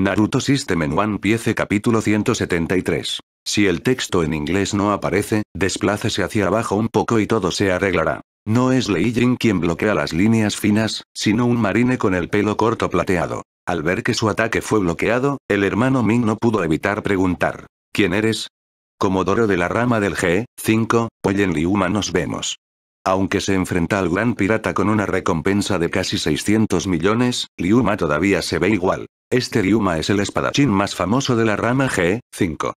Naruto System en One Piece capítulo 173. Si el texto en inglés no aparece, desplácese hacia abajo un poco y todo se arreglará. No es Lei quien bloquea las líneas finas, sino un marine con el pelo corto plateado. Al ver que su ataque fue bloqueado, el hermano Ming no pudo evitar preguntar. ¿Quién eres? Comodoro de la rama del G5, en Liuma nos vemos. Aunque se enfrenta al gran pirata con una recompensa de casi 600 millones, Liuma todavía se ve igual. Este Ryuma es el espadachín más famoso de la rama G5.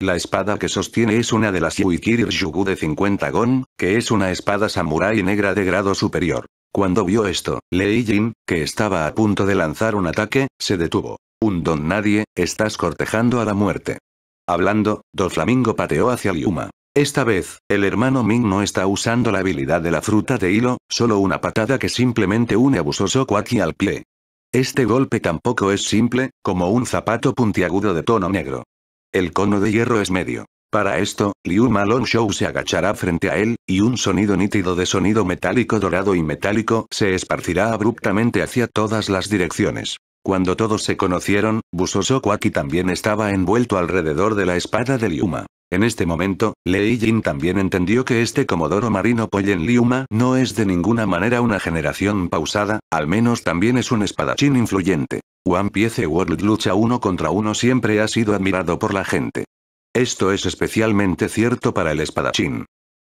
La espada que sostiene es una de las Yuikiri yugu de 50 Gon, que es una espada samurái negra de grado superior. Cuando vio esto, Lei Jin, que estaba a punto de lanzar un ataque, se detuvo. Un don nadie, estás cortejando a la muerte. Hablando, Flamingo pateó hacia Ryuma. Esta vez, el hermano Ming no está usando la habilidad de la fruta de hilo, solo una patada que simplemente une abusoso Busoso al pie. Este golpe tampoco es simple, como un zapato puntiagudo de tono negro. El cono de hierro es medio. Para esto, Liu Malon Show se agachará frente a él, y un sonido nítido de sonido metálico dorado y metálico se esparcirá abruptamente hacia todas las direcciones. Cuando todos se conocieron, Busoso también estaba envuelto alrededor de la espada de Liuma. En este momento, Lei Jin también entendió que este Comodoro Marino Pollen Liuma no es de ninguna manera una generación pausada, al menos también es un espadachín influyente. One Piece World Lucha uno contra uno siempre ha sido admirado por la gente. Esto es especialmente cierto para el espadachín.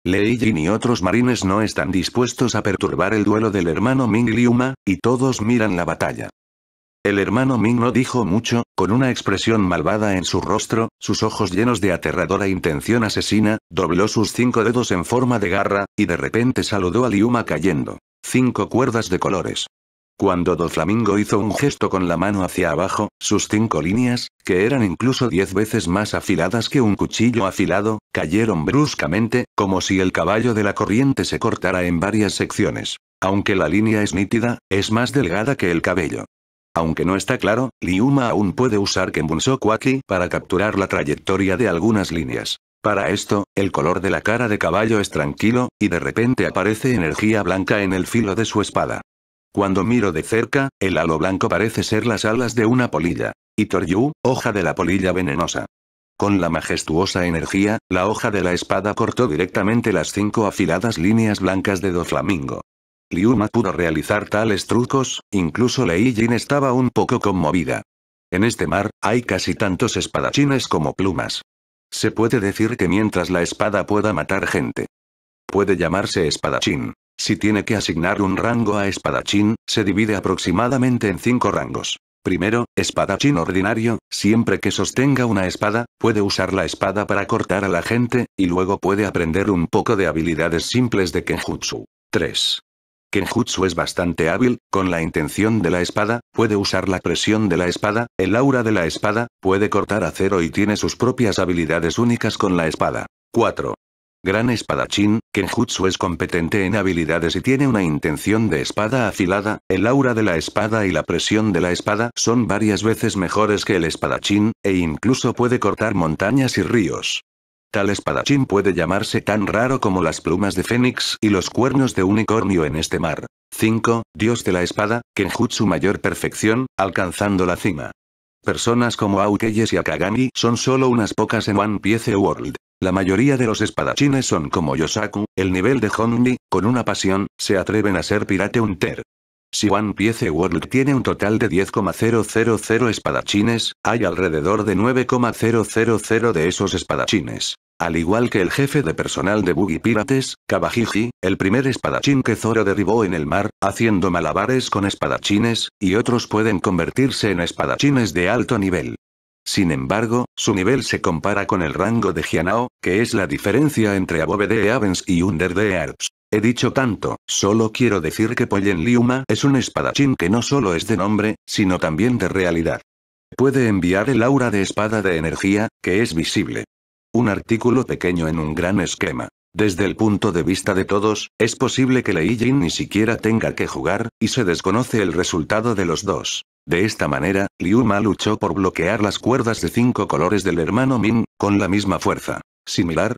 Lei Jin y otros marines no están dispuestos a perturbar el duelo del hermano Ming Liuma, y todos miran la batalla. El hermano Ming no dijo mucho, con una expresión malvada en su rostro, sus ojos llenos de aterradora intención asesina, dobló sus cinco dedos en forma de garra, y de repente saludó a Liuma cayendo. Cinco cuerdas de colores. Cuando Doflamingo hizo un gesto con la mano hacia abajo, sus cinco líneas, que eran incluso diez veces más afiladas que un cuchillo afilado, cayeron bruscamente, como si el caballo de la corriente se cortara en varias secciones. Aunque la línea es nítida, es más delgada que el cabello. Aunque no está claro, Liuma aún puede usar Kwaki para capturar la trayectoria de algunas líneas. Para esto, el color de la cara de caballo es tranquilo, y de repente aparece energía blanca en el filo de su espada. Cuando miro de cerca, el halo blanco parece ser las alas de una polilla. Y Toryu, hoja de la polilla venenosa. Con la majestuosa energía, la hoja de la espada cortó directamente las cinco afiladas líneas blancas de Doflamingo. Liuma pudo realizar tales trucos, incluso Lei Jin estaba un poco conmovida. En este mar, hay casi tantos espadachines como plumas. Se puede decir que mientras la espada pueda matar gente. Puede llamarse espadachín. Si tiene que asignar un rango a espadachín, se divide aproximadamente en cinco rangos. Primero, espadachín ordinario, siempre que sostenga una espada, puede usar la espada para cortar a la gente, y luego puede aprender un poco de habilidades simples de Kenjutsu. 3. Kenjutsu es bastante hábil, con la intención de la espada, puede usar la presión de la espada, el aura de la espada, puede cortar acero y tiene sus propias habilidades únicas con la espada. 4. Gran espadachín, Kenjutsu es competente en habilidades y tiene una intención de espada afilada, el aura de la espada y la presión de la espada son varias veces mejores que el espadachín, e incluso puede cortar montañas y ríos. Tal espadachín puede llamarse tan raro como las plumas de fénix y los cuernos de unicornio en este mar. 5. Dios de la espada, Kenjutsu mayor perfección, alcanzando la cima. Personas como Aukeyes y Akagami son solo unas pocas en One Piece World. La mayoría de los espadachines son como Yosaku, el nivel de Honmi, con una pasión, se atreven a ser pirate hunter. Si One Piece World tiene un total de 10,000 espadachines, hay alrededor de 9,000 de esos espadachines. Al igual que el jefe de personal de Buggy Pirates, Kabajiji, el primer espadachín que Zoro derribó en el mar, haciendo malabares con espadachines, y otros pueden convertirse en espadachines de alto nivel. Sin embargo, su nivel se compara con el rango de Gianao, que es la diferencia entre Above de Avens y Under the Arts. He dicho tanto, solo quiero decir que Poyen Liuma es un espadachín que no solo es de nombre, sino también de realidad. Puede enviar el aura de espada de energía, que es visible. Un artículo pequeño en un gran esquema. Desde el punto de vista de todos, es posible que Lei Jin ni siquiera tenga que jugar, y se desconoce el resultado de los dos. De esta manera, Liuma luchó por bloquear las cuerdas de cinco colores del hermano Min, con la misma fuerza. Similar,